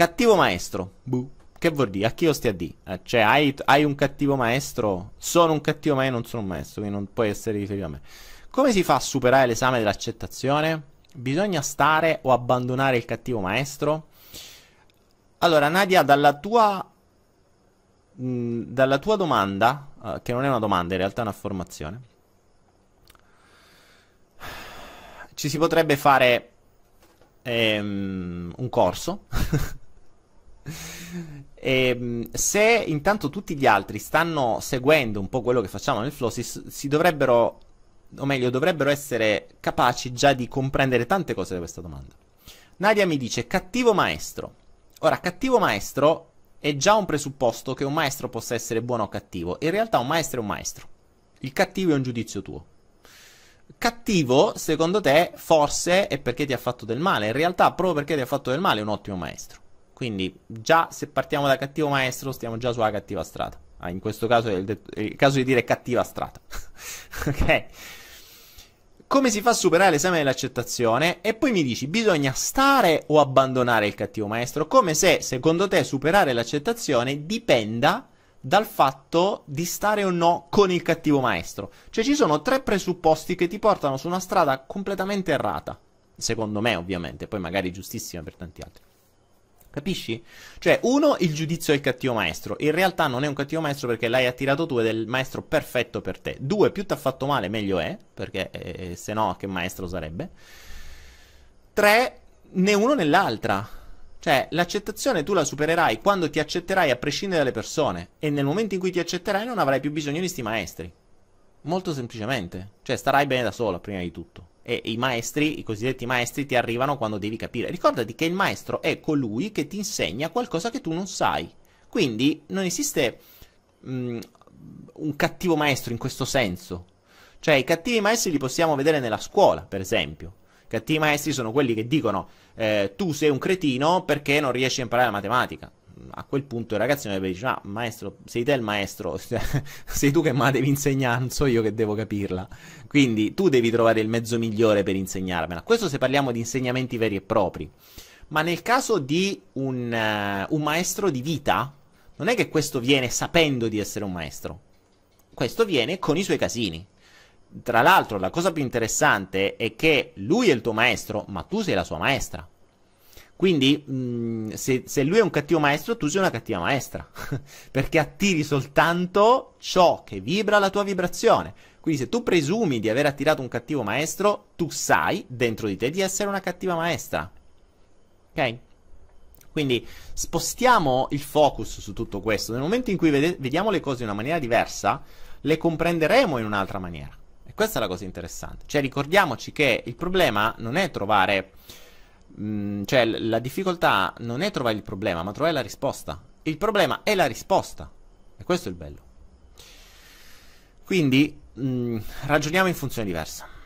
Cattivo maestro. Buh. Che vuol dire? A chi lo stia a dire? Eh, cioè, hai, hai, un cattivo maestro? Sono un cattivo maestro, non sono un maestro, quindi non puoi essere riferito a me. Come si fa a superare l'esame dell'accettazione? Bisogna stare o abbandonare il cattivo maestro? Allora, Nadia, dalla tua, mh, mm, dalla tua domanda, uh, che non è una domanda, in realtà è una formazione, ci si potrebbe fare ehm, un corso. E, ehm, se intanto tutti gli altri stanno seguendo un po' quello che facciamo nel flow, si, si dovrebbero, o meglio, dovrebbero essere capaci già di comprendere tante cose da questa domanda. Nadia mi dice cattivo maestro. Ora, cattivo maestro è già un presupposto che un maestro possa essere buono o cattivo. In realtà un maestro è un maestro. Il cattivo è un giudizio tuo. Cattivo, secondo te, forse è perché ti ha fatto del male. In realtà, proprio perché ti ha fatto del male, è un ottimo maestro. Quindi già se partiamo da cattivo maestro stiamo già sulla cattiva strada. Ah, in questo caso è il, det- il caso di dire cattiva strada. ok? Come si fa a superare l'esame dell'accettazione? E poi mi dici, bisogna stare o abbandonare il cattivo maestro? Come se, secondo te, superare l'accettazione dipenda dal fatto di stare o no con il cattivo maestro. Cioè ci sono tre presupposti che ti portano su una strada completamente errata, secondo me ovviamente, poi magari giustissima per tanti altri. Capisci? Cioè, uno, il giudizio del cattivo maestro. In realtà non è un cattivo maestro perché l'hai attirato tu ed è il maestro perfetto per te. Due, più ti ha fatto male, meglio è, perché eh, se no che maestro sarebbe. Tre, né uno né l'altra. Cioè, l'accettazione tu la supererai quando ti accetterai a prescindere dalle persone. E nel momento in cui ti accetterai non avrai più bisogno di sti maestri. Molto semplicemente. Cioè, starai bene da sola, prima di tutto e i maestri, i cosiddetti maestri, ti arrivano quando devi capire. Ricordati che il maestro è colui che ti insegna qualcosa che tu non sai. Quindi non esiste mh, mm, un cattivo maestro in questo senso. Cioè, i cattivi maestri li possiamo vedere nella scuola, per esempio. I cattivi maestri sono quelli che dicono eh, tu sei un cretino perché non riesci a imparare la matematica a quel punto il ragazzino deve dire, ah, maestro, sei te il maestro, sei tu che me la devi insegnare, non so io che devo capirla. Quindi tu devi trovare il mezzo migliore per insegnarmela. Questo se parliamo di insegnamenti veri e propri. Ma nel caso di un, uh, un maestro di vita, non è che questo viene sapendo di essere un maestro. Questo viene con i suoi casini. Tra l'altro, la cosa più interessante è che lui è il tuo maestro, ma tu sei la sua maestra. Quindi, mh, mm, se, se, lui è un cattivo maestro, tu sei una cattiva maestra. Perché attiri soltanto ciò che vibra la tua vibrazione. Quindi, se tu presumi di aver attirato un cattivo maestro, tu sai dentro di te di essere una cattiva maestra. Ok? Quindi spostiamo il focus su tutto questo. Nel momento in cui vede- vediamo le cose in una maniera diversa, le comprenderemo in un'altra maniera. E questa è la cosa interessante. Cioè ricordiamoci che il problema non è trovare Mm, cioè la difficoltà non è trovare il problema, ma trovare la risposta. Il problema è la risposta. E questo è il bello. Quindi mh, mm, ragioniamo in funzione diversa.